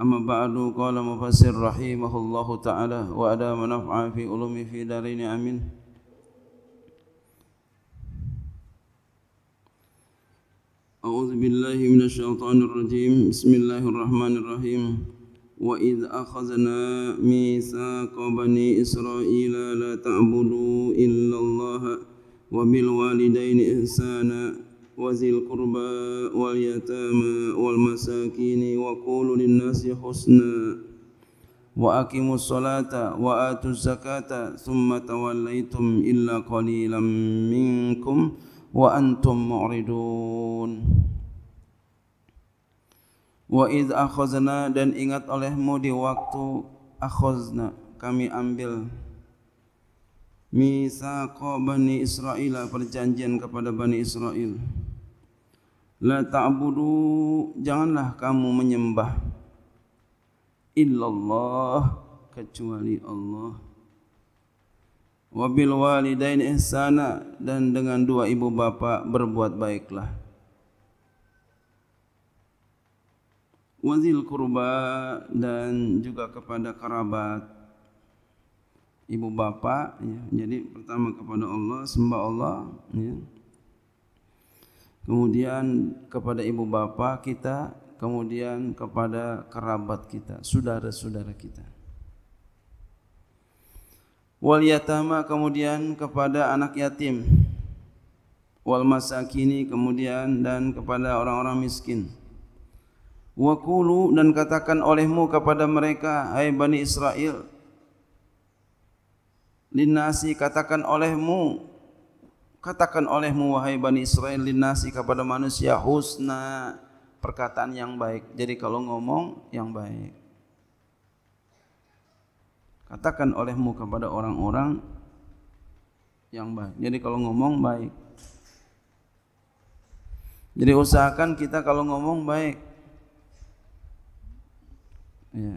أما بعد قال مفسر رحمه الله تعالى وأدى منفعا في علوم في دارين أمين أعوذ بالله من الشيطان الرجيم بسم الله الرحمن الرحيم وإذ أخذنا ميثاق بني إسرائيل لا تعبدوا إلا الله وبالوالدين إحسانا وذي القربى واليتامى والمساكين وقولوا للناس حسنا وأقيموا الصلاة وآتوا الزكاة ثم توليتم إلا قليلا منكم وأنتم معرضون وإذ أخذنا akhazna dan ingat olehmu di waktu akhazna kami ambil Misa Bani Israel perjanjian kepada Bani Israel La ta'budu janganlah kamu menyembah illallah kecuali Allah. Wabil walidain ihsana dan dengan dua ibu bapa berbuat baiklah. Wazil kurba dan juga kepada kerabat ibu bapa. Ya, jadi pertama kepada Allah sembah Allah. Ya kemudian kepada ibu bapa kita, kemudian kepada kerabat kita, saudara-saudara kita. Wal yatama kemudian kepada anak yatim. Wal masakini kemudian dan kepada orang-orang miskin. Wa qulu dan katakan olehmu kepada mereka, hai Bani Israel, linasi katakan olehmu Katakan olehmu wahai Bani Israel linasi kepada manusia husna perkataan yang baik. Jadi kalau ngomong yang baik. Katakan olehmu kepada orang-orang yang baik. Jadi kalau ngomong baik. Jadi usahakan kita kalau ngomong baik. Ya.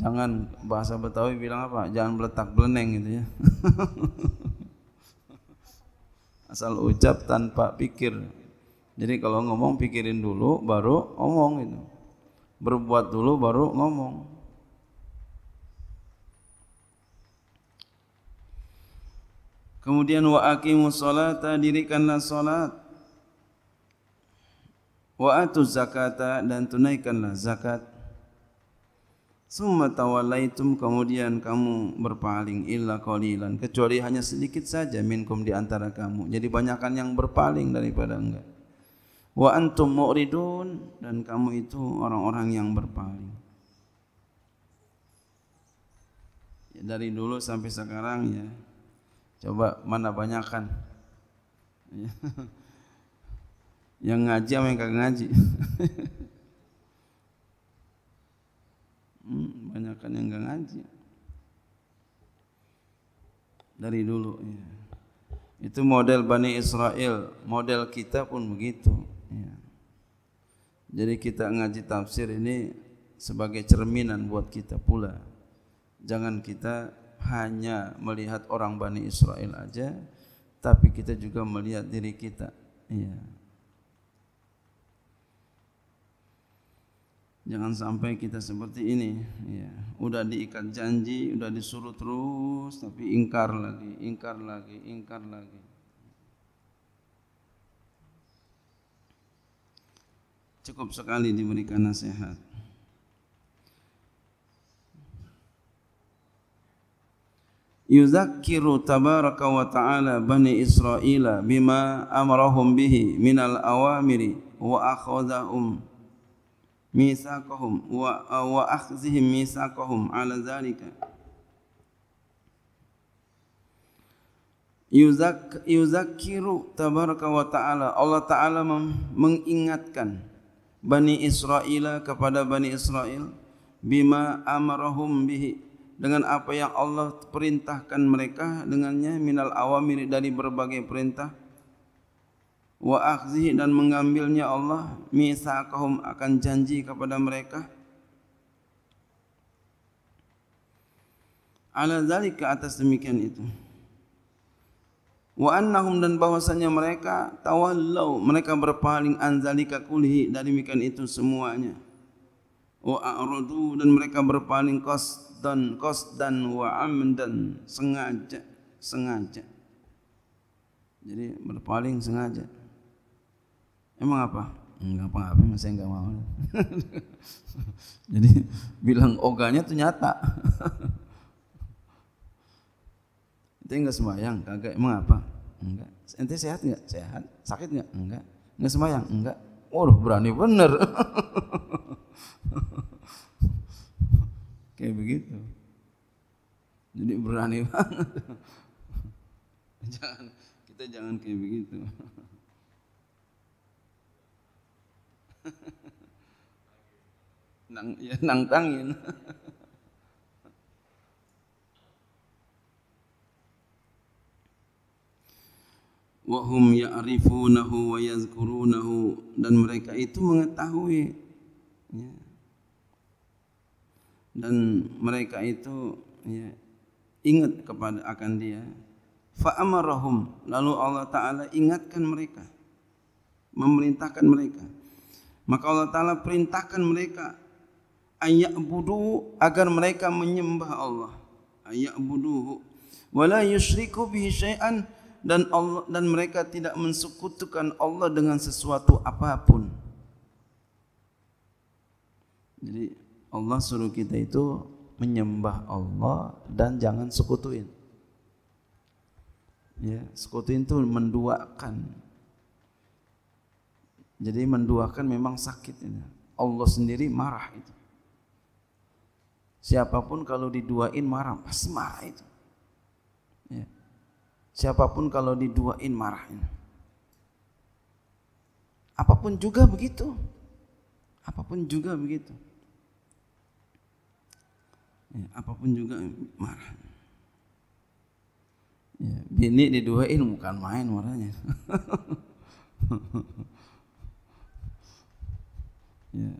Jangan bahasa Betawi bilang apa? Jangan meletak beleneng gitu ya. asal ucap tanpa pikir. Jadi kalau ngomong pikirin dulu baru ngomong itu. Berbuat dulu baru ngomong. Kemudian wa aqimus salata dirikanlah salat. Wa atuz zakata dan tunaikanlah zakat. Summa tawallaitum kemudian kamu berpaling illa qalilan kecuali hanya sedikit saja minkum di antara kamu. Jadi banyakkan yang berpaling daripada enggak. Wa antum mu'ridun dan kamu itu orang-orang yang berpaling. Ya, dari dulu sampai sekarang ya. Coba mana banyakkan. yang ngaji sama yang kagak ngaji. Hmm, banyak kan yang nggak ngaji. Dari dulu ya. Itu model Bani Israel, model kita pun begitu. Ya. Jadi kita ngaji tafsir ini sebagai cerminan buat kita pula. Jangan kita hanya melihat orang Bani Israel aja, tapi kita juga melihat diri kita. Iya. Jangan sampai kita seperti ini. Ya, udah diikat janji, udah disuruh terus, tapi ingkar lagi, ingkar lagi, ingkar lagi. Cukup sekali diberikan nasihat. Yuzakkiru tabaraka wa ta'ala Bani Israel bima amrahum bihi minal awamiri wa akhadahum wa wa akhzihim misaqahum Ala zalika Yuzak, yuzakiru tabaraka wa ta'ala Allah ta'ala mengingatkan Bani Israel kepada Bani Israel Bima amarahum bihi Dengan apa yang Allah perintahkan mereka dengannya Minal awamir dari berbagai perintah wa akhzihi dan mengambilnya Allah misaqahum akan janji kepada mereka ala zalika atas demikian itu wa annahum dan bahwasanya mereka tawallau mereka berpaling an zalika kulihi dari demikian itu semuanya wa aradu dan mereka berpaling dan qasdan dan wa amdan sengaja sengaja jadi berpaling sengaja Emang apa? Enggak apa-apa, saya enggak mau. Jadi bilang oganya oh, tuh nyata. Ente enggak sembahyang, kagak. Emang apa? Enggak. Ente sehat enggak? Sehat. Sakit enggak? Enggak. Enggak sembahyang? Enggak. Waduh berani bener. Kayak begitu. Jadi berani banget. jangan, kita jangan kayak begitu. nang ya, nang tangin. Wahum ya'rifunahu wa nahu dan mereka itu mengetahui ya. dan mereka itu ya, ingat kepada akan dia fa'amarahum lalu Allah Ta'ala ingatkan mereka memerintahkan mereka maka Allah taala perintahkan mereka ayyabudu agar mereka menyembah Allah ayyabuduhu wala yusyriku bihi syai'an dan Allah dan mereka tidak mensekutukan Allah dengan sesuatu apapun jadi Allah suruh kita itu menyembah Allah dan jangan sekutuin. Ya, sekutuin itu menduakan, Jadi menduakan memang sakit. Allah sendiri marah itu. Siapapun kalau diduain marah, pasti marah itu. Ya. Siapapun kalau diduain marah. ini. Apapun juga begitu. Apapun juga begitu. Ya, apapun juga marah. Ya, bini diduain bukan main warnanya. Ya.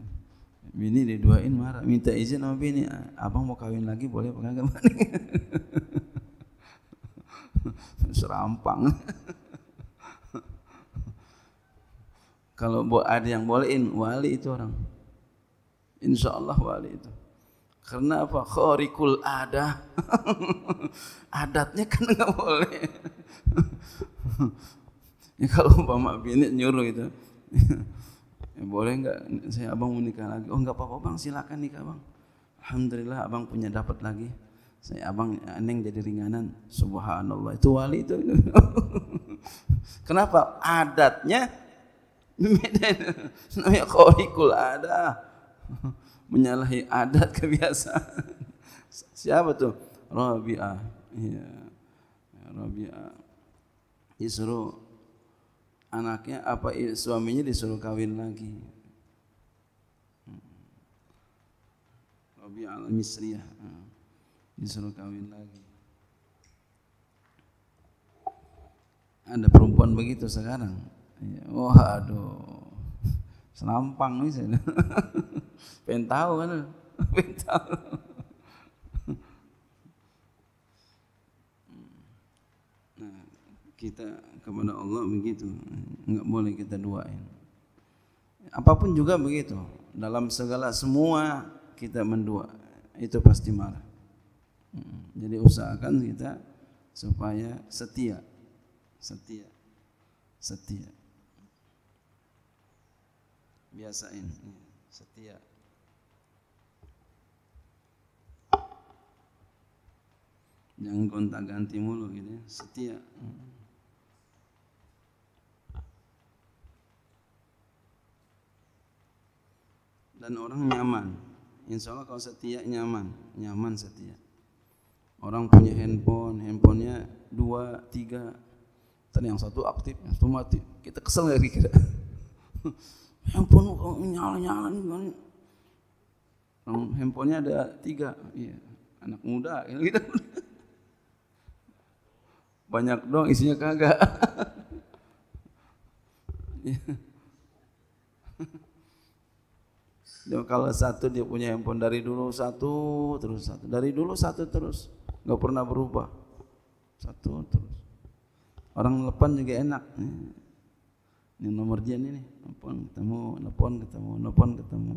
Bini diduain marah, minta izin sama bini, abang mau kawin lagi boleh apa enggak Serampang. Kalau ada yang bolehin, wali itu orang. insyaallah wali itu. Karena apa? Khorikul ada. Adatnya kan nggak boleh. ya kalau umpama bini nyuruh itu boleh nggak saya abang mau nikah lagi? Oh nggak apa-apa bang, silakan nikah bang. Alhamdulillah abang punya dapat lagi. Saya abang neng jadi ringanan. Subhanallah itu wali itu. Kenapa? Adatnya namanya kurikul ada menyalahi adat kebiasaan. Siapa tuh? Rabi'ah. ya Rabi'ah. Disuruh anaknya apa suaminya disuruh kawin lagi Rabi al Misriyah hmm. disuruh kawin lagi ada perempuan begitu sekarang iya. wah oh, aduh senampang misalnya pengen tahu kan pengen tahu nah, kita kepada Allah begitu. Enggak boleh kita duain. Apapun juga begitu. Dalam segala semua kita mendua itu pasti marah. Hmm. Jadi usahakan kita supaya setia, setia, setia. Biasain, setia. Jangan kontak ganti mulu gitu ya, setia. Hmm. dan orang nyaman. Insya Allah kalau setia nyaman, nyaman setia. Orang punya handphone, handphonenya dua, tiga, dan yang satu aktif, yang satu mati. Kita kesel nggak kira-kira? handphone kok nyala-nyala gimana? handphonenya ada tiga, iya. anak muda, gitu. Banyak dong isinya kagak. yeah. kalau satu dia punya handphone dari dulu satu terus satu dari dulu satu terus nggak pernah berubah satu terus orang telepon juga enak ini nomor dia ini telepon ketemu telepon ketemu telepon ketemu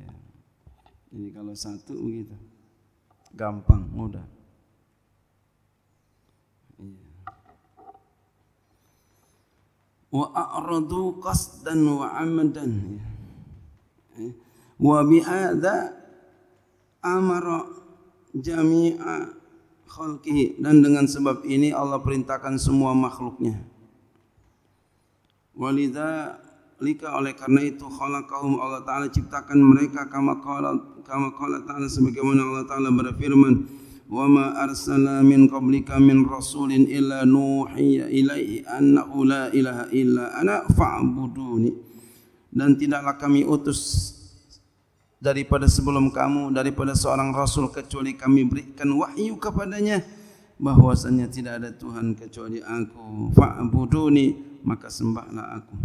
ya. jadi kalau satu begitu gampang mudah iya. wa a'radu qasdan wa amadan ya Wa bi'adha amara jami'a khalqihi. Dan dengan sebab ini Allah perintahkan semua makhluknya. Walidha lika oleh karena itu khalaqahum Allah Ta'ala ciptakan mereka kama qala kama qala Ta'ala sebagaimana Allah Ta'ala berfirman wa ma arsala min qablika min rasulin illa nuhiya ilaihi annahu la ilaha illa ana fa'buduni dan tidaklah kami utus daripada sebelum kamu daripada seorang rasul kecuali kami berikan wahyu kepadanya bahwasanya tidak ada tuhan kecuali aku fa'buduni maka sembahlah aku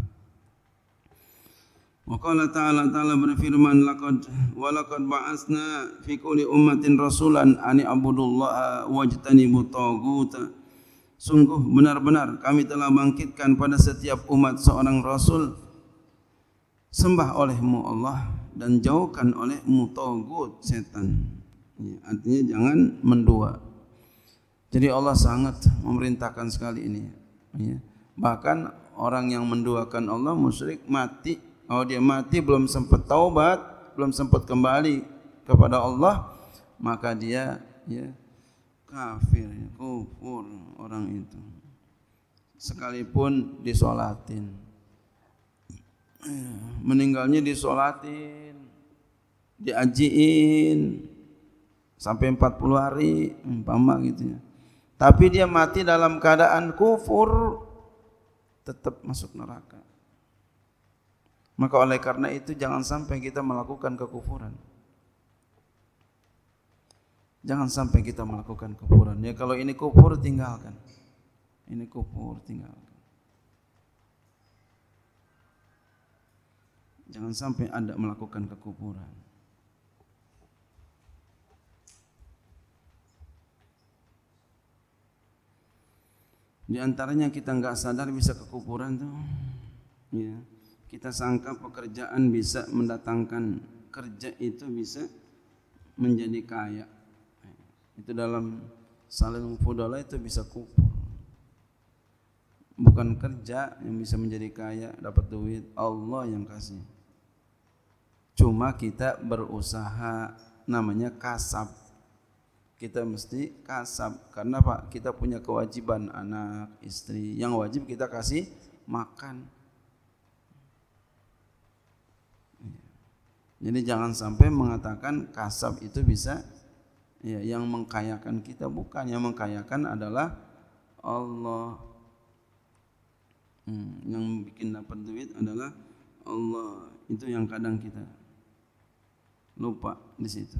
Maka Allah ta'ala ta'ala berfirman laqad wa laqad ba'asna fi kulli ummatin rasulan ani abudullaha wajtani mutaguta sungguh benar-benar kami telah bangkitkan pada setiap umat seorang rasul sembah olehmu Allah dan jauhkan olehmu togut setan. Ya, artinya jangan mendua. Jadi Allah sangat memerintahkan sekali ini. Ya. Bahkan orang yang menduakan Allah musyrik mati. Oh dia mati belum sempat taubat, belum sempat kembali kepada Allah, maka dia ya kafir, ya, kufur orang itu. Sekalipun disolatin meninggalnya disolatin, diajiin sampai 40 hari umpama gitu ya. Tapi dia mati dalam keadaan kufur tetap masuk neraka. Maka oleh karena itu jangan sampai kita melakukan kekufuran. Jangan sampai kita melakukan kekufuran. Ya kalau ini kufur tinggalkan. Ini kufur tinggalkan. Jangan sampai Anda melakukan kekufuran. Di antaranya kita nggak sadar bisa kekufuran tuh. Ya. Kita sangka pekerjaan bisa mendatangkan kerja itu bisa menjadi kaya. Itu dalam saling fudala itu bisa kufur. Bukan kerja yang bisa menjadi kaya, dapat duit, Allah yang kasih. Cuma kita berusaha namanya kasab. Kita mesti kasab karena Pak kita punya kewajiban anak, istri. Yang wajib kita kasih makan. Jadi jangan sampai mengatakan kasab itu bisa ya yang mengkayakan kita bukan yang mengkayakan adalah Allah. Hmm, yang bikin dapat duit adalah Allah. Itu yang kadang kita lupa di situ.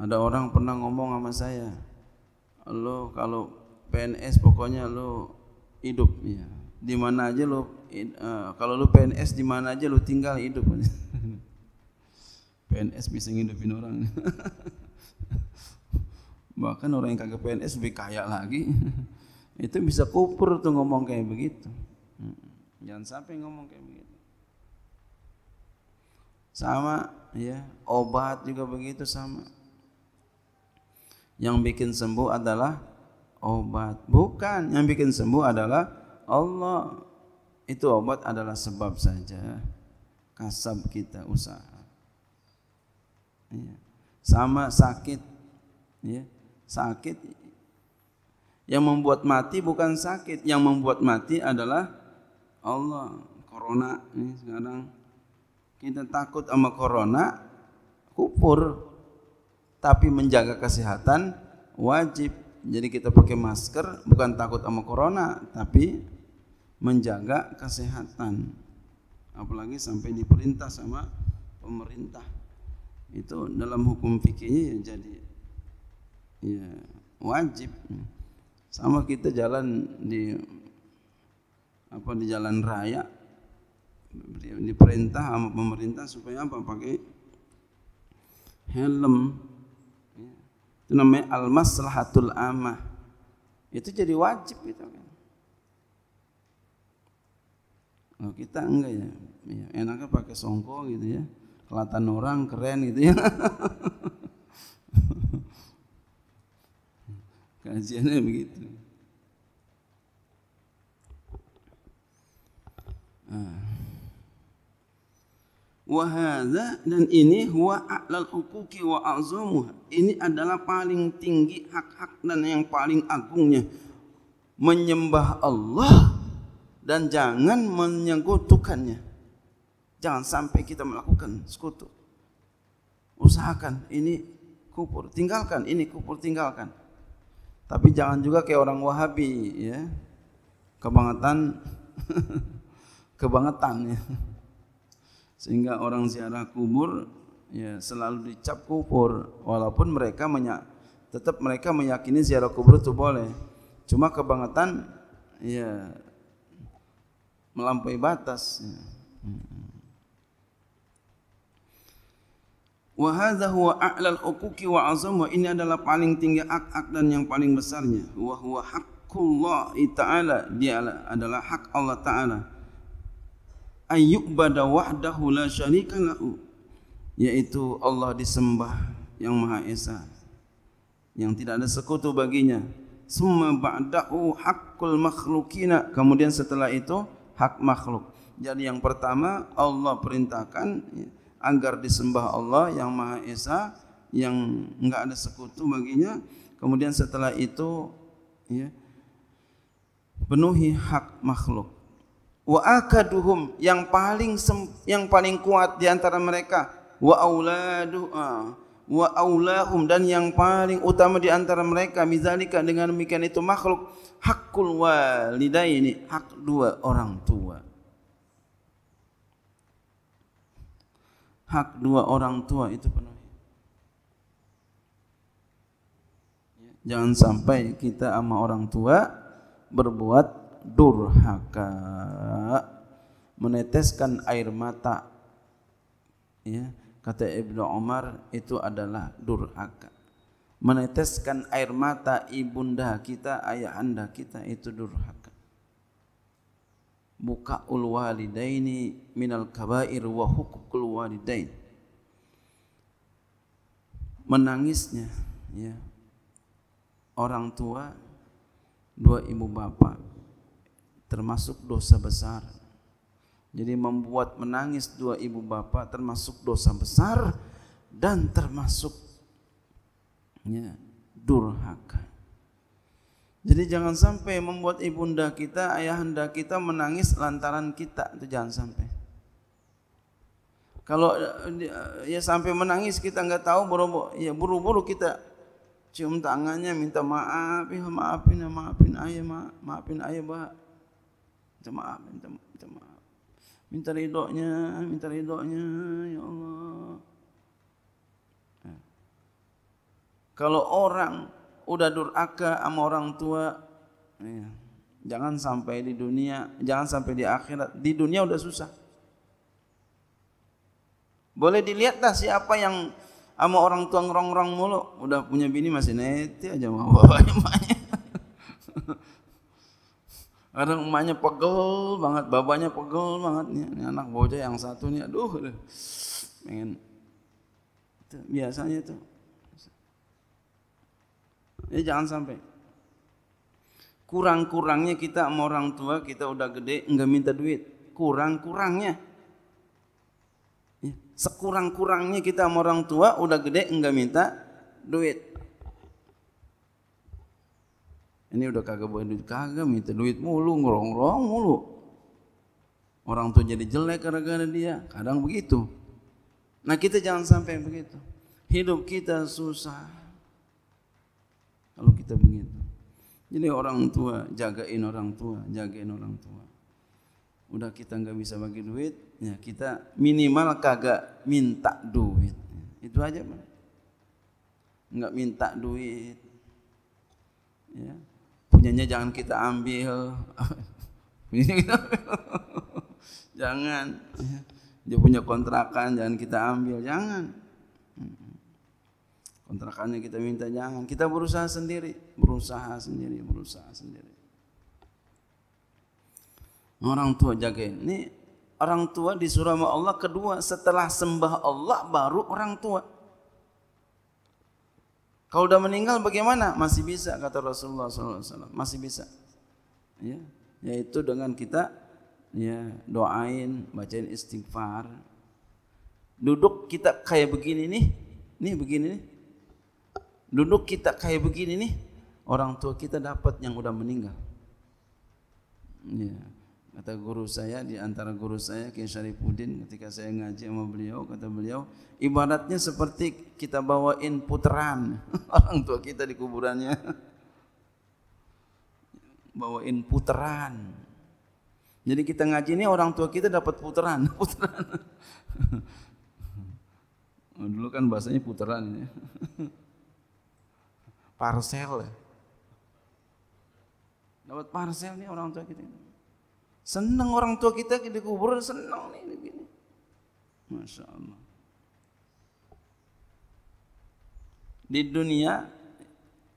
Ada orang pernah ngomong sama saya, lo kalau PNS pokoknya lo hidup ya. Di mana aja lo eh, kalau lo PNS di mana aja lo tinggal hidup. PNS bisa ngidupin orang. Bahkan orang yang kagak PNS lebih kaya lagi. Itu bisa kupur tuh ngomong kayak begitu. Hmm. Jangan sampai ngomong kayak begitu sama ya obat juga begitu sama yang bikin sembuh adalah obat bukan yang bikin sembuh adalah Allah itu obat adalah sebab saja kasab kita usaha ya. sama sakit ya sakit yang membuat mati bukan sakit yang membuat mati adalah Allah corona ini sekarang kita takut sama corona kupur tapi menjaga kesehatan wajib jadi kita pakai masker bukan takut sama corona tapi menjaga kesehatan apalagi sampai diperintah sama pemerintah itu dalam hukum fikihnya ya jadi ya wajib sama kita jalan di apa di jalan raya diperintah sama pemerintah supaya apa pakai helm itu namanya al maslahatul amah itu jadi wajib gitu kan oh, kita enggak ya, ya enaknya pakai songkok gitu ya kelihatan orang keren gitu ya kajiannya begitu ah. Wahada dan ini huwa a'lal hukuki wa azamuha. Ini adalah paling tinggi hak-hak dan yang paling agungnya. Menyembah Allah dan jangan menyekutukannya. Jangan sampai kita melakukan sekutu. Usahakan ini kupur, tinggalkan ini kupur, tinggalkan. Tapi jangan juga kayak orang Wahabi ya. Kebangetan kebangetan ya sehingga orang ziarah kubur ya selalu dicap kubur walaupun mereka menya, tetap mereka meyakini ziarah kubur itu boleh cuma kebangetan ya melampaui batas ya. Wa hadza huwa a'lal uquqi wa azam ini adalah paling tinggi ak ak dan yang paling besarnya. Wa huwa haqqullah ta'ala. Dia adalah hak Allah Ta'ala. ayyubada wahdahu la syarika lahu yaitu Allah disembah yang Maha Esa yang tidak ada sekutu baginya summa ba'dahu haqqul makhluqina kemudian setelah itu hak makhluk jadi yang pertama Allah perintahkan agar disembah Allah yang Maha Esa yang enggak ada sekutu baginya kemudian setelah itu ya, penuhi hak makhluk wa akaduhum yang paling yang paling kuat di antara mereka wa auladu ah, wa aulahum dan yang paling utama di antara mereka mizalika dengan demikian itu makhluk hakul walidaini hak dua orang tua hak dua orang tua itu penuhi jangan sampai kita sama orang tua berbuat durhaka meneteskan air mata ya kata Ibnu Umar itu adalah durhaka meneteskan air mata ibunda kita ayahanda kita itu durhaka buka ul walidaini minal kabair wa hukukul walidain menangisnya ya orang tua dua ibu bapak termasuk dosa besar. Jadi membuat menangis dua ibu bapak termasuk dosa besar dan termasuk ya, durhaka. Jadi jangan sampai membuat ibunda kita, ayahanda kita menangis lantaran kita itu jangan sampai. Kalau ya sampai menangis kita nggak tahu buru-buru ya buru-buru kita cium tangannya minta maaf, ya maafin ya maafin ayah maafin ayah bah Minta maaf, minta, minta maaf. Minta ridoknya, minta ridoknya, ya Allah. Eh. Kalau orang udah durhaka sama orang tua, ya, jangan sampai di dunia, jangan sampai di akhirat. Di dunia udah susah. Boleh dilihat dah siapa yang sama orang tua ngerong-rong mulu, udah punya bini masih neti aja mau bapaknya. Kadang emaknya pegel banget, babanya pegel banget. Nih, ini anak bocah yang satu nih, aduh. aduh. Pengen. Itu, biasanya itu. Ini ya, jangan sampai. Kurang-kurangnya kita sama orang tua, kita udah gede, nggak minta duit. Kurang-kurangnya. Ya, sekurang-kurangnya kita sama orang tua, udah gede, nggak minta duit. Ini udah kagak boleh duit kagak minta duit mulu, ngerong-rong mulu. Orang tuh jadi jelek gara-gara dia. Kadang begitu. Nah kita jangan sampai begitu. Hidup kita susah. Kalau kita begitu. Jadi orang tua, jagain orang tua, jagain orang tua. Udah kita nggak bisa bagi duit, ya kita minimal kagak minta duit. Itu aja, Pak. Nggak minta duit. Ya punyanya jangan kita ambil. Gitu. jangan. Dia punya kontrakan jangan kita ambil, jangan. Kontrakannya kita minta jangan. Kita berusaha sendiri, berusaha sendiri, berusaha sendiri. Orang tua jagain. Ini orang tua di sama Allah kedua setelah sembah Allah baru orang tua. Kalau udah meninggal bagaimana? Masih bisa kata Rasulullah SAW. Masih bisa. Ya, yaitu dengan kita ya doain, bacain istighfar. Duduk kita kayak begini nih, nih begini nih. Duduk kita kayak begini nih, orang tua kita dapat yang udah meninggal. Ya. Kata guru saya di antara guru saya Kiai Syarifuddin ketika saya ngaji sama beliau kata beliau ibaratnya seperti kita bawain puteran orang tua kita di kuburannya bawain puteran. Jadi kita ngaji ini orang tua kita dapat puteran, puteran. Oh, dulu kan bahasanya puteran ya. parsel Dapat parsel nih orang tua kita. Senang orang tua kita kubur senang nih begini. Masya Allah. Di dunia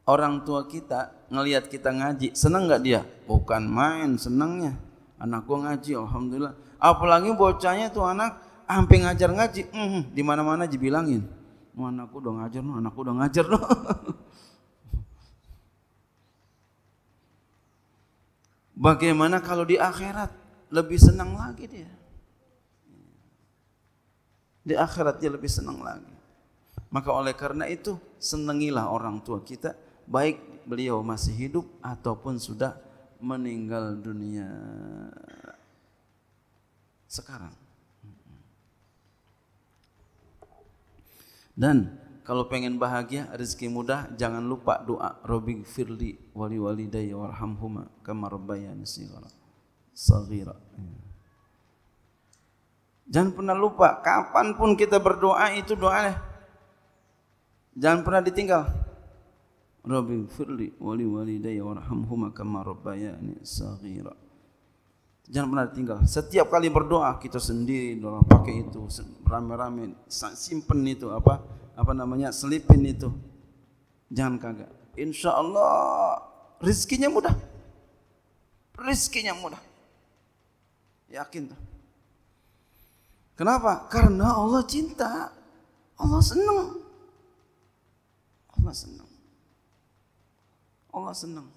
orang tua kita ngelihat kita ngaji, senang nggak dia? Bukan main senangnya. Anak gua ngaji, alhamdulillah. Apalagi bocahnya tuh anak hampir ngajar ngaji, mm, di mana-mana dibilangin. Oh, anakku udah ngajar, anakku udah ngajar, Bagaimana kalau di akhirat? Lebih senang lagi dia. Di akhirat dia lebih senang lagi. Maka oleh karena itu, senangilah orang tua kita, baik beliau masih hidup ataupun sudah meninggal dunia sekarang. Dan kalau pengen bahagia, rezeki mudah, jangan lupa doa Robi firli wali walidayya warhamhuma kama rabbayani shighara. Saghira. Jangan pernah lupa, kapanpun kita berdoa itu doa, Jangan pernah ditinggal. Robi firli wali walidayya warhamhuma kama rabbayani saghira. Jangan pernah ditinggal. Setiap kali berdoa kita sendiri, doa pakai itu rame-rame, simpen itu apa? apa namanya selipin itu. Jangan kagak. Insya Allah rizkinya mudah. Rizkinya mudah. Yakin tuh. Kenapa? Karena Allah cinta. Allah senang. Allah senang. Allah senang.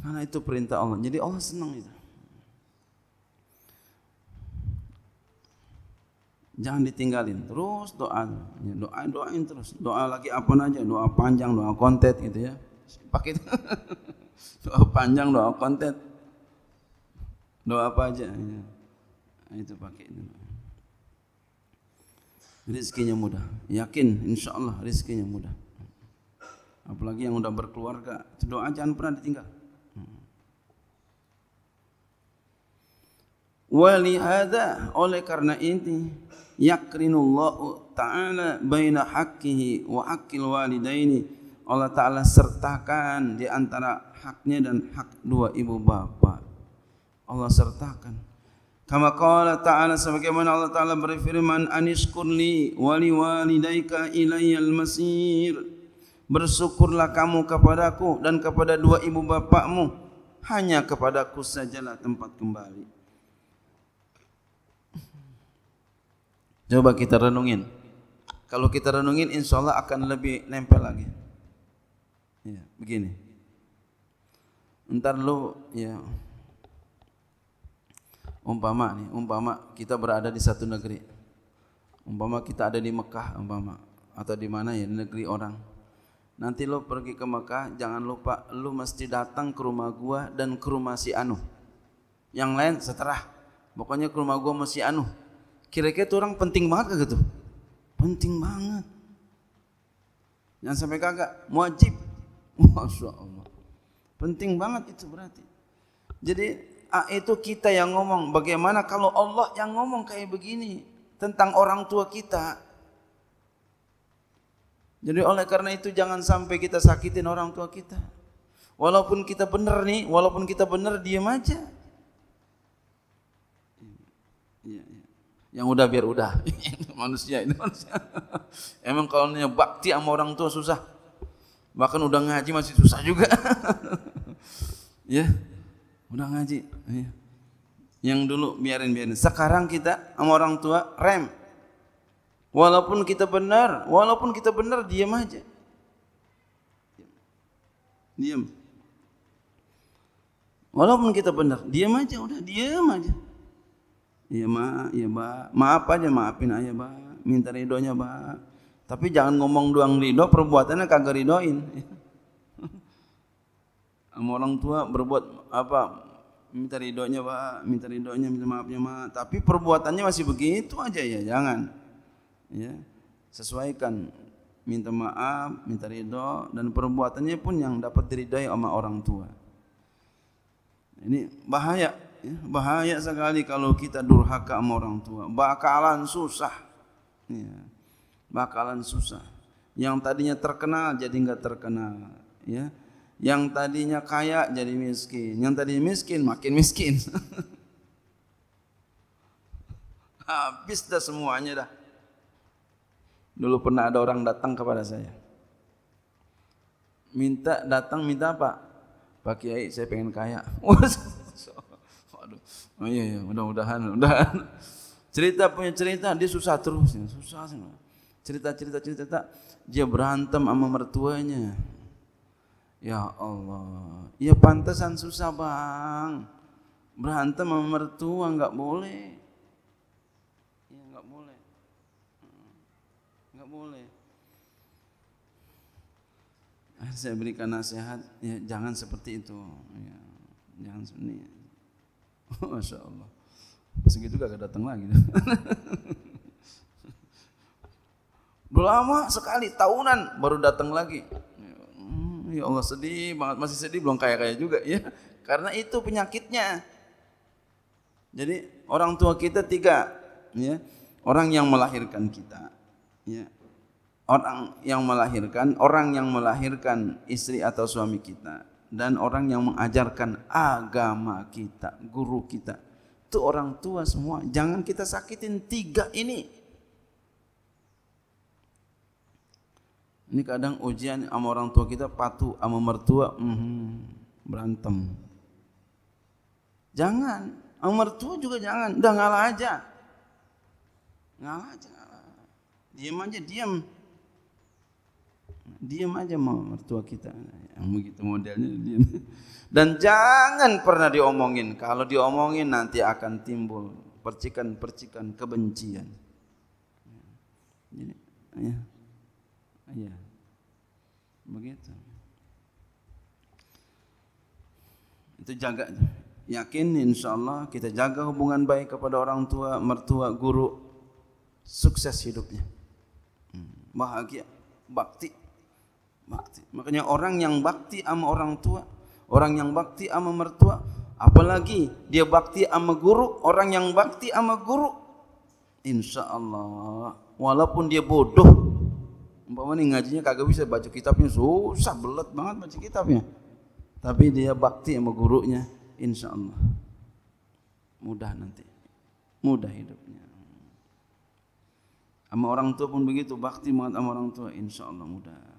Karena itu perintah Allah. Jadi Allah senang itu. Jangan ditinggalin, terus doa, ya, doa doain terus, doa lagi apa aja, doa panjang, doa kontet gitu ya, pakai doa panjang, doa kontet, doa apa aja, ya. Nah, itu pakai. Rizkinya mudah, yakin, insya Allah rizkinya mudah. Apalagi yang udah berkeluarga, doa jangan pernah ditinggal. Hmm. wali Walihada oleh karena ini yakrinullahu ta'ala baina haqqihi wa haqqil walidaini Allah Ta'ala sertakan di antara haknya dan hak dua ibu bapa. Allah sertakan. Kama qala ta'ala sebagaimana Allah Ta'ala berfirman aniskur li wali walidaika ilayal masir. Bersyukurlah kamu kepadaku dan kepada dua ibu bapakmu. Hanya kepadaku sajalah tempat kembali. Coba kita renungin. Kalau kita renungin insya Allah akan lebih nempel lagi. Ya, begini. Ntar lu ya umpama nih, umpama kita berada di satu negeri. Umpama kita ada di Mekah umpama atau di mana ya, negeri orang. Nanti lo pergi ke Mekah, jangan lupa lu mesti datang ke rumah gua dan ke rumah si Anu. Yang lain seterah. Pokoknya ke rumah gua sama Anu. Kira-kira itu orang penting banget kagak tuh? Penting banget. Jangan sampai kagak, wajib. Masya Allah. Penting banget itu berarti. Jadi ah, itu kita yang ngomong. Bagaimana kalau Allah yang ngomong kayak begini tentang orang tua kita? Jadi oleh karena itu jangan sampai kita sakitin orang tua kita. Walaupun kita benar nih, walaupun kita benar diam aja. ya yang udah biar udah. manusia, ini manusia. Emang kalau nanya bakti sama orang tua susah. Bahkan udah ngaji masih susah juga. ya. Udah ngaji. Ya. Yang dulu biarin-biarin. Sekarang kita sama orang tua rem. Walaupun kita benar, walaupun kita benar diam aja. Diam. Walaupun kita benar, diam aja udah diam aja. Iya mak, iya ba. Maaf aja maafin aja ba. Minta ridhonya ba. Tapi jangan ngomong doang ridho, perbuatannya kagak ridhoin. Sama orang tua berbuat apa? Minta ridhonya ba, minta ridhonya, minta maafnya ma. Tapi perbuatannya masih begitu aja ya, jangan. Ya. Sesuaikan minta maaf, minta ridho dan perbuatannya pun yang dapat diridai sama orang tua. Ini bahaya Ya, bahaya sekali kalau kita durhaka sama orang tua. Bakalan susah. Ya, bakalan susah. Yang tadinya terkenal jadi nggak terkenal. Ya, yang tadinya kaya jadi miskin. Yang tadinya miskin makin miskin. Habis dah semuanya dah. Dulu pernah ada orang datang kepada saya. Minta datang minta apa? Pak Kiai saya pengen kaya. Oh iya, iya mudah-mudahan, mudah-mudahan. Cerita punya cerita, dia susah terus, susah. sih. Cerita-cerita, cerita, dia berantem sama mertuanya. Ya Allah, ya pantasan susah bang. Berantem sama mertua nggak boleh. Ya nggak boleh, hmm, nggak boleh. Saya berikan nasihat, ya, jangan seperti itu. Ya, jangan seperti Masya Allah. Meski itu gak datang lagi. Lama sekali, tahunan baru datang lagi. Ya Allah sedih banget, masih sedih belum kaya-kaya juga ya. Karena itu penyakitnya. Jadi orang tua kita tiga, ya orang yang melahirkan kita, ya orang yang melahirkan, orang yang melahirkan istri atau suami kita, dan orang yang mengajarkan agama kita, guru kita. Itu orang tua semua. Jangan kita sakitin tiga ini. Ini kadang ujian sama orang tua kita patuh sama mertua mm, berantem. Jangan, sama mertua juga jangan. Udah ngalah aja. Ngalah aja. Diam aja, diam. Diam aja mau mertua kita. Yang begitu modelnya diam. Dan jangan pernah diomongin. Kalau diomongin nanti akan timbul percikan-percikan kebencian. ya. Ya. Begitu. Itu jaga. Yakin insya Allah kita jaga hubungan baik kepada orang tua, mertua, guru. Sukses hidupnya. Hmm. Bahagia, bakti. Bakti. Makanya orang yang bakti sama orang tua, orang yang bakti sama mertua, apalagi dia bakti sama guru, orang yang bakti sama guru, insya Allah, walaupun dia bodoh, umpama nih ngajinya kagak bisa baca kitabnya, susah belet banget baca kitabnya, tapi dia bakti sama gurunya, insya Allah, mudah nanti, mudah hidupnya. Sama orang tua pun begitu, bakti banget sama orang tua, insya Allah mudah.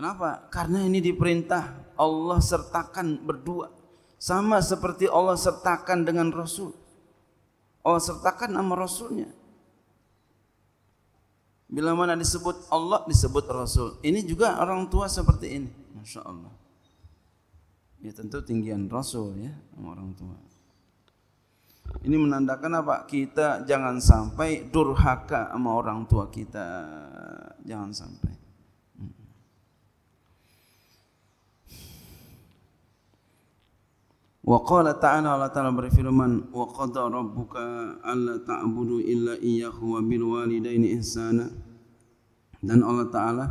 Kenapa? Karena ini diperintah Allah sertakan berdua. Sama seperti Allah sertakan dengan Rasul. Allah sertakan nama Rasulnya. Bila mana disebut Allah, disebut Rasul. Ini juga orang tua seperti ini. Masya Allah. Ya tentu tinggian Rasul ya sama orang tua. Ini menandakan apa? Kita jangan sampai durhaka sama orang tua kita. Jangan sampai. Wa qala ta'ala Allah ta'ala berfirman wa qada rabbuka alla ta'budu illa iyyahu wa bil walidaini ihsana. Dan Allah taala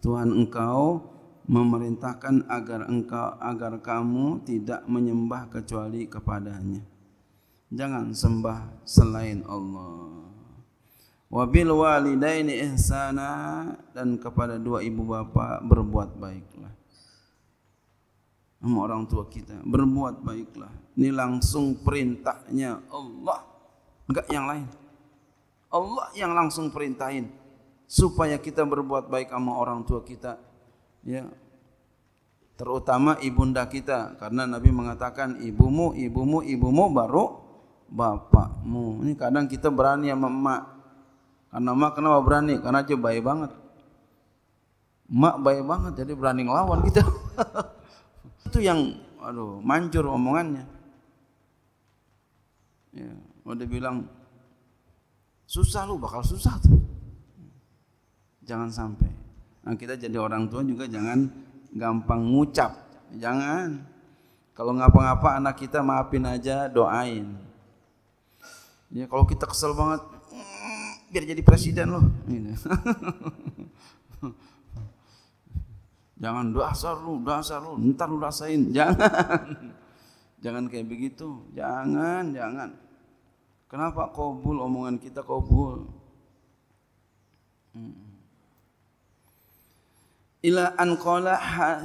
Tuhan engkau memerintahkan agar engkau agar kamu tidak menyembah kecuali kepadanya. Jangan sembah selain Allah. Wa bil walidaini ihsana dan kepada dua ibu bapa berbuat baiklah sama orang tua kita. Berbuat baiklah. Ini langsung perintahnya Allah. Enggak yang lain. Allah yang langsung perintahin supaya kita berbuat baik sama orang tua kita. Ya. Terutama ibunda kita karena Nabi mengatakan ibumu, ibumu, ibumu baru bapakmu. Ini kadang kita berani sama emak. Karena emak kenapa berani? Karena aja baik banget. mak baik banget jadi berani ngelawan kita. itu yang aduh manjur omongannya ya, udah bilang susah lu bakal susah tuh jangan sampai nah, kita jadi orang tua juga jangan gampang ngucap jangan kalau ngapa-ngapa anak kita maafin aja doain ya kalau kita kesel banget mm, biar jadi presiden loh Jangan dasar lu, dasar lu, ntar lu rasain. Jangan. jangan kayak begitu. Jangan, jangan. Kenapa kobul omongan kita kobul? Hmm. Ila an qala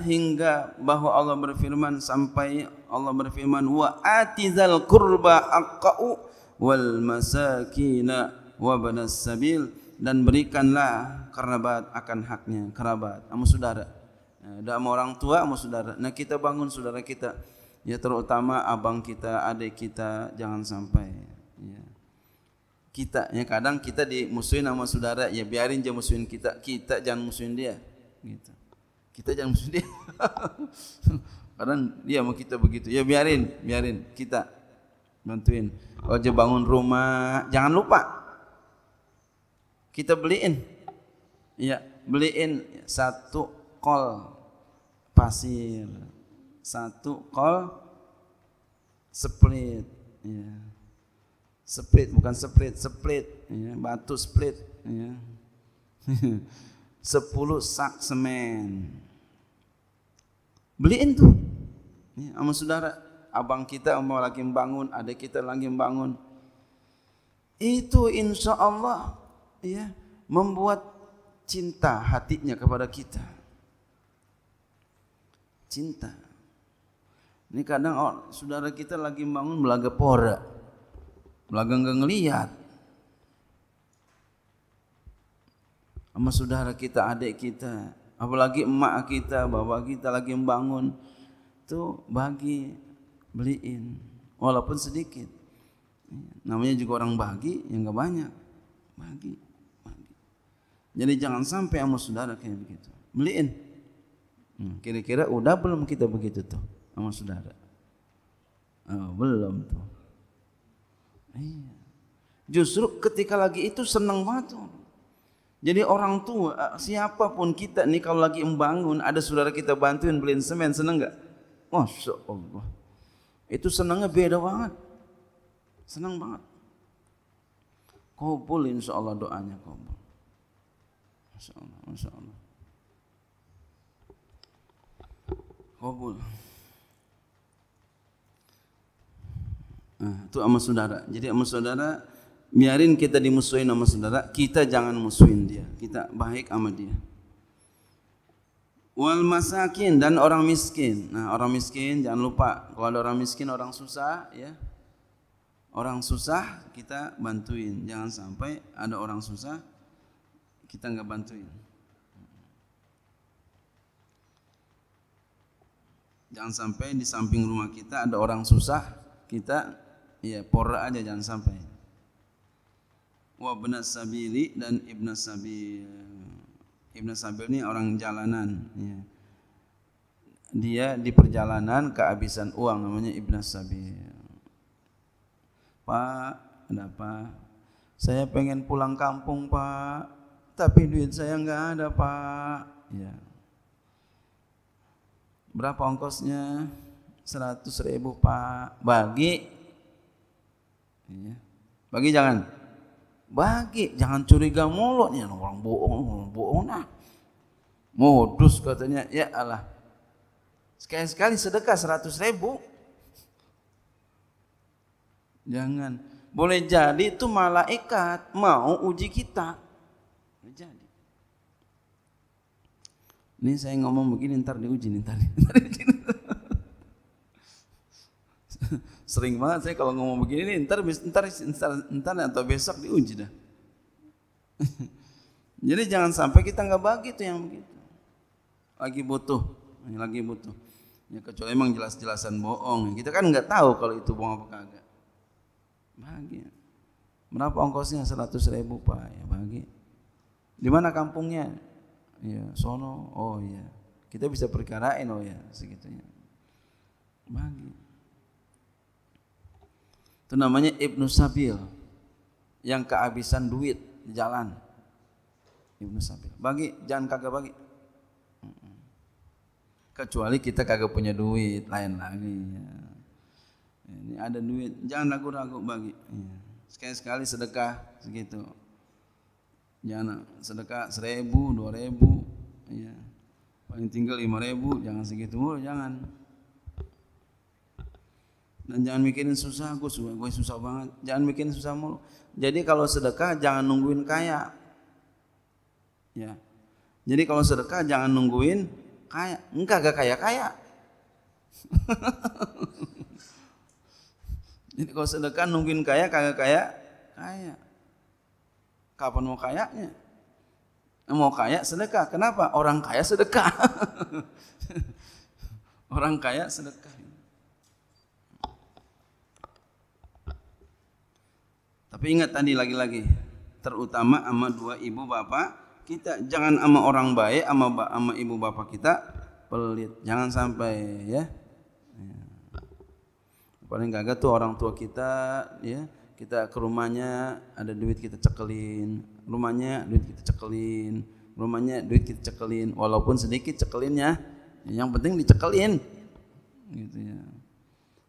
hingga bahwa Allah berfirman sampai Allah berfirman wa atizal qurba aqau wal masakina wa banas sabil dan berikanlah kerabat akan haknya kerabat kamu saudara Eh, Dan sama orang tua, sama saudara. Nah kita bangun saudara kita. Ya terutama abang kita, adik kita, jangan sampai. Ya. Kita, ya kadang kita dimusuhin sama saudara, ya biarin dia musuhin kita. Kita jangan musuhin dia. Gitu. Kita jangan musuhin dia. kadang dia mau kita begitu. Ya biarin, biarin. Kita bantuin. Kalau dia bangun rumah, jangan lupa. Kita beliin. Ya, beliin satu kol pasir. Satu kol split. Ya. Split bukan split, split. Ya. Batu split. Ya. Sepuluh sak semen. Beliin tuh. Ya, sama saudara. Abang kita mau lagi membangun, ada kita lagi membangun. Itu insya Allah ya, membuat cinta hatinya kepada kita cinta. Ini kadang oh, saudara kita lagi bangun belaga pora. Belaga nggak ngelihat Sama saudara kita, adik kita, apalagi emak kita, bapak kita lagi membangun tuh bagi beliin walaupun sedikit. Namanya juga orang bagi yang nggak banyak. Bagi, bagi. Jadi jangan sampai sama saudara kayak begitu. Beliin. Hmm. Kira-kira udah belum kita begitu tu, sama saudara? Oh, belum tu. Justru ketika lagi itu senang banget tuh. Jadi orang tua eh, siapapun kita nih kalau lagi membangun ada saudara kita bantuin beliin semen seneng nggak? Masya Allah. Itu senangnya beda banget. Senang banget. Kau insya Allah doanya kau Masya Allah. Qabul. Nah, itu sama saudara. Jadi sama saudara biarin kita dimusuhin sama saudara, kita jangan musuhin dia. Kita baik sama dia. Wal masakin dan orang miskin. Nah, orang miskin jangan lupa kalau ada orang miskin, orang susah ya. Orang susah kita bantuin. Jangan sampai ada orang susah kita nggak bantuin. Jangan sampai di samping rumah kita ada orang susah, kita ya pora aja jangan sampai. Wa ibn sabili dan ibn sabil. Ibn sabil ini orang jalanan. Ya. Dia di perjalanan kehabisan uang namanya ibn sabil. Pak, ada apa? Saya pengen pulang kampung pak, tapi duit saya nggak ada pak. Ya Berapa ongkosnya? 100 ribu pak. Bagi. Iya. Bagi jangan. Bagi. Jangan curiga mulu. orang bohong, orang bohong nah. Modus katanya. Ya Allah. Sekali-sekali sedekah 100 ribu. Jangan. Boleh jadi itu malaikat mau uji kita. jadi. Ini saya ngomong begini ntar diuji ntar, ntar Sering banget saya kalau ngomong begini nih ntar ntar ntar, ntar atau besok diuji dah. Jadi jangan sampai kita nggak bagi tuh yang begitu. Lagi butuh, lagi butuh. Ya kecuali emang jelas-jelasan bohong. Kita kan nggak tahu kalau itu bohong apa kagak. bagi, Berapa ongkosnya? 100 ribu pak. Ya bagi, Di mana kampungnya? ya sono oh iya. kita bisa perkarain oh ya segitunya bagi itu namanya Ibnu Sabil yang kehabisan duit di jalan Ibnu Sabil bagi jangan kagak bagi kecuali kita kagak punya duit lain lagi ya. ini ada duit jangan ragu-ragu bagi iya. sekali-sekali sedekah segitu jangan sedekah seribu dua ribu ya paling tinggal lima ribu jangan segitu mulu jangan dan jangan mikirin susah aku susah gue susah banget jangan mikirin susah mulu jadi kalau sedekah jangan nungguin kaya ya jadi kalau sedekah jangan nungguin kaya enggak gak kaya kaya jadi kalau sedekah nungguin kaya kagak kaya kaya Kapan mau kayaknya? Mau kaya sedekah. Kenapa? Orang kaya sedekah. Orang kaya sedekah. Tapi ingat tadi lagi-lagi, terutama sama dua ibu bapak kita jangan sama orang baik sama sama ibu bapak kita pelit. Jangan sampai ya. ya. Paling kagak tuh orang tua kita ya kita ke rumahnya ada duit kita cekelin rumahnya duit kita cekelin rumahnya duit kita cekelin walaupun sedikit cekelinnya yang penting dicekelin gitu ya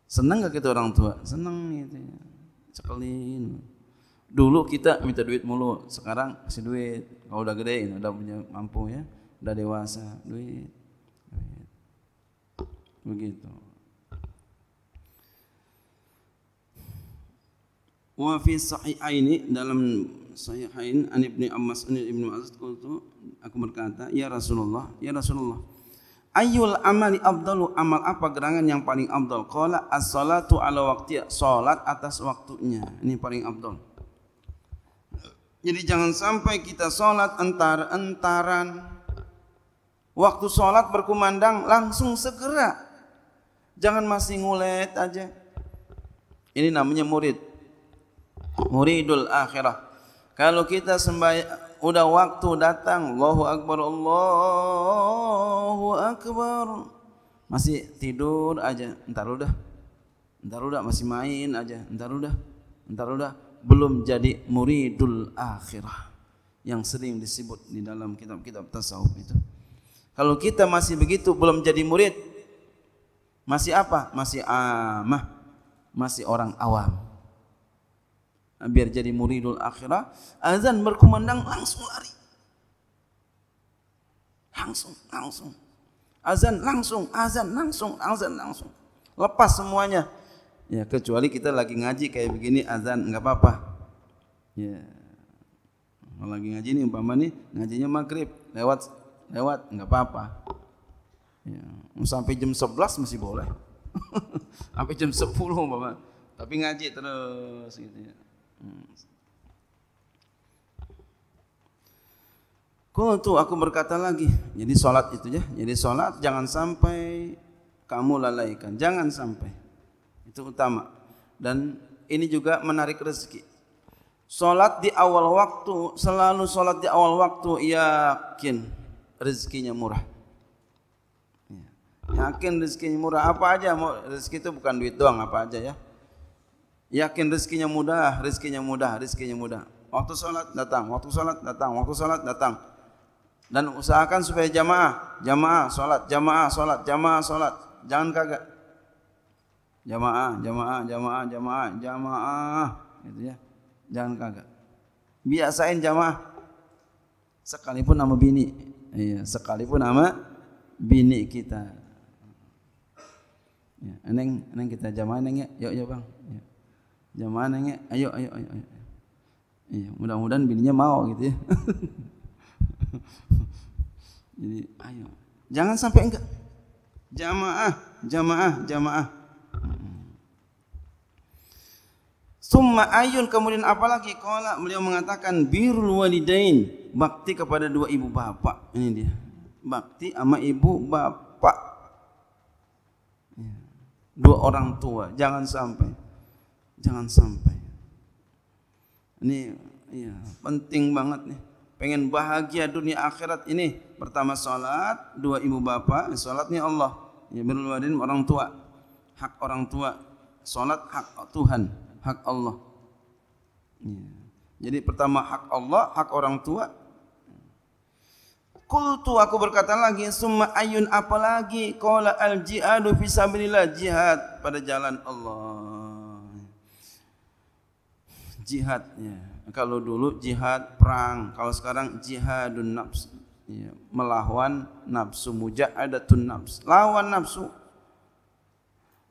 seneng gak kita orang tua seneng gitu ya cekelin dulu kita minta duit mulu sekarang kasih duit kalau udah gede udah punya mampu ya udah dewasa duit, duit. begitu Wa fi sahihaini dalam sahihain an Ibnu Ammas an Ibnu Mas'ud qultu aku berkata, "Ya Rasulullah, ya Rasulullah, ayyul amali afdalu amal apa gerangan yang paling afdal?" Qala as-salatu ala waqtiha, salat atas waktunya. Ini paling afdal. Jadi jangan sampai kita salat entar-entaran. Waktu salat berkumandang langsung segera. Jangan masih ngulet aja. Ini namanya murid muridul akhirah kalau kita sembah udah waktu datang Allahu akbar Allahu akbar masih tidur aja entar udah entar udah masih main aja entar udah entar udah belum jadi muridul akhirah yang sering disebut di dalam kitab-kitab tasawuf itu kalau kita masih begitu belum jadi murid masih apa masih amah masih orang awam biar jadi muridul akhirah azan berkumandang langsung lari langsung langsung azan langsung azan langsung azan langsung lepas semuanya ya kecuali kita lagi ngaji kayak begini azan nggak apa-apa ya kalau lagi ngaji nih umpama nih ngajinya maghrib lewat lewat nggak apa-apa ya. sampai jam 11 masih boleh sampai jam 10 umpama tapi ngaji terus gitu ya Kultu aku berkata lagi, jadi solat itu ya, jadi solat jangan sampai kamu lalaikan, jangan sampai itu utama. Dan ini juga menarik rezeki. Solat di awal waktu, selalu solat di awal waktu yakin rezekinya murah. Iya. Yakin rezekinya murah apa aja, rezeki itu bukan duit doang apa aja ya. Yakin rezekinya mudah, rezekinya mudah, rezekinya mudah. Waktu sholat datang, waktu sholat datang, waktu sholat datang. Dan usahakan supaya jamaah, jamaah sholat, jamaah sholat, jamaah sholat. Jangan kagak. Jamaah, jamaah, jamaah, jamaah, jamaah. Gitu ya. Jangan kagak. Biasain jamaah. Sekalipun nama bini. Iya, sekalipun nama bini kita. Ya, eneng, eneng kita jamaah eneng ya. Yuk, yuk bang. Jamaah nanya, ayo, ayo, ayo, ayo. Iya, mudah-mudahan bininya mau gitu ya. Jadi, ayo. Jangan sampai enggak. Jamaah, jamaah, jamaah. Summa ayun kemudian apalagi qala beliau mengatakan biru walidain, bakti kepada dua ibu bapak. Ini dia. Bakti sama ibu bapak. Iya. Dua orang tua, jangan sampai Jangan sampai. Ini ya, penting banget nih. Pengen bahagia dunia akhirat ini. Pertama salat, dua ibu bapak, ya salatnya Allah. Ya berluarin orang tua. Hak orang tua. Salat hak Tuhan, hak Allah. Ya. Jadi pertama hak Allah, hak orang tua. Kultu aku berkata lagi, summa ayun apalagi qala al jihadu fi jihad pada jalan Allah jihadnya. Kalau dulu jihad perang, kalau sekarang jihadun nafs. Ya, melawan nafsu, mujahadatun nafs. Lawan nafsu.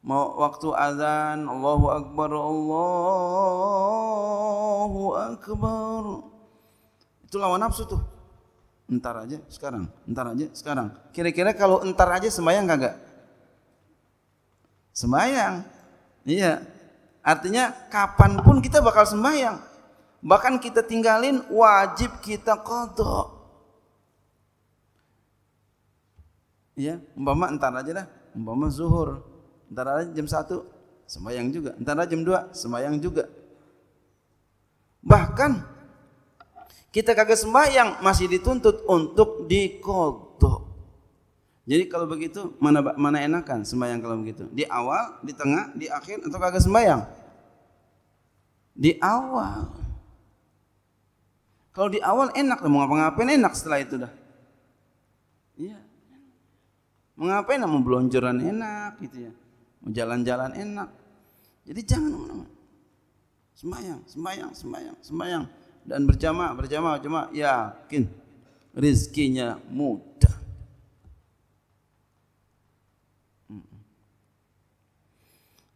Mau waktu azan, Allahu Akbar, Allahu Akbar. Itu lawan nafsu tuh. Entar aja sekarang, entar aja sekarang. Kira-kira kalau entar aja sembahyang kagak? Sembahyang. Iya, Artinya kapanpun kita bakal sembahyang. Bahkan kita tinggalin wajib kita kodok. Ya, umpama entar aja dah, umpama zuhur. Entar aja jam 1 sembahyang juga, entar aja jam 2 sembahyang juga. Bahkan kita kagak sembahyang masih dituntut untuk dikod jadi kalau begitu mana mana enakan sembahyang kalau begitu? Di awal, di tengah, di akhir atau kagak sembahyang? Di awal. Kalau di awal enak lah mau ngapa-ngapain enak setelah itu dah. Iya. Mau ngapain mau belonjoran enak gitu ya. Mau jalan-jalan enak. Jadi jangan mana sembayang, sembayang, sembayang sembahyang, sembahyang dan berjamaah, berjamaah, berjamaah yakin rezekinya mudah.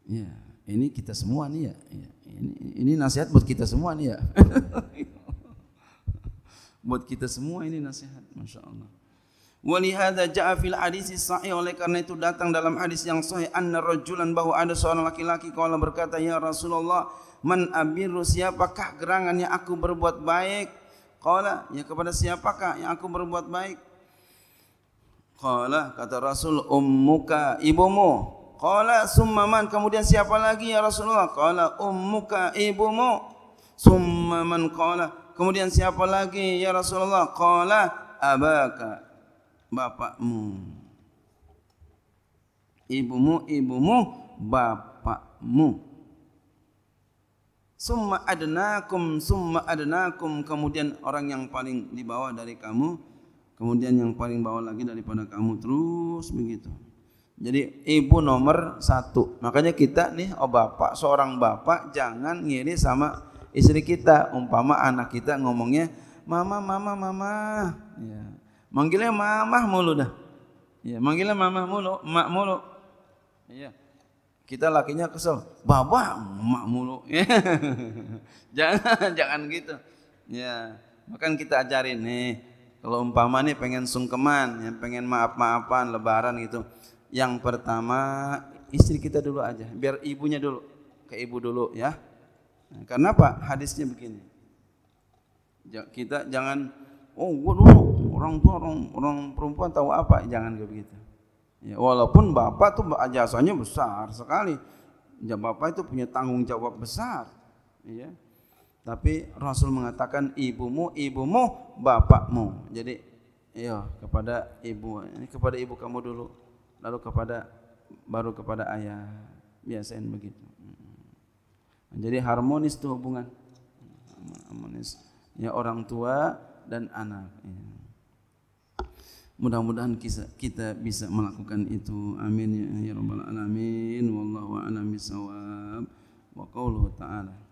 Ya, ini kita semua nih ya. Iya, ini, ini nasihat buat kita semua nih ya. buat kita semua ini nasihat, masya Allah. Walihada ja'a fil hadis sahih oleh karena itu datang dalam hadis yang sahih anna rajulan bahwa ada seorang laki-laki kalau berkata ya Rasulullah man abiru siapakah gerangan yang aku berbuat baik kala ya kepada siapakah yang aku berbuat baik kala kata Rasul ummuka ibumu Qala summa man kemudian siapa lagi ya Rasulullah? Qala ummuka ibumu. Summa man qala kemudian siapa lagi ya Rasulullah? Qala abaka bapakmu. Ibumu ibumu bapakmu. Summa adnakum summa adnakum kemudian orang yang paling di bawah dari kamu kemudian yang paling bawah lagi daripada kamu terus begitu. Jadi ibu nomor satu. Makanya kita nih, oh bapak, seorang bapak jangan ngiri sama istri kita. Umpama anak kita ngomongnya, mama, mama, mama. Ya. Manggilnya mamah mulu dah. Ya, manggilnya mamah mulu, mak mulu. ya Kita lakinya kesel, bapak, mak mulu. Ya. jangan, jangan gitu. Ya, bahkan kita ajarin nih, kalau umpama nih pengen sungkeman, ya, pengen maaf-maafan, lebaran gitu yang pertama, istri kita dulu aja, biar ibunya dulu, ke ibu dulu ya. Nah, karena apa? Hadisnya begini. Kita jangan oh gua dulu orang tua orang orang perempuan tahu apa jangan kayak begitu. Ya, walaupun bapak tuh jasanya besar sekali. Ya, bapak itu punya tanggung jawab besar. Ya. Tapi Rasul mengatakan ibumu, ibumu, bapakmu. Jadi, ya kepada ibu, ini kepada ibu kamu dulu lalu kepada baru kepada ayah biasain begitu menjadi harmonis tuh hubungan harmonis ya orang tua dan anak ya. mudah-mudahan kita bisa melakukan itu amin ya, ya rabbal alamin wallahu a'lam bisawab wa qawluhu ta'ala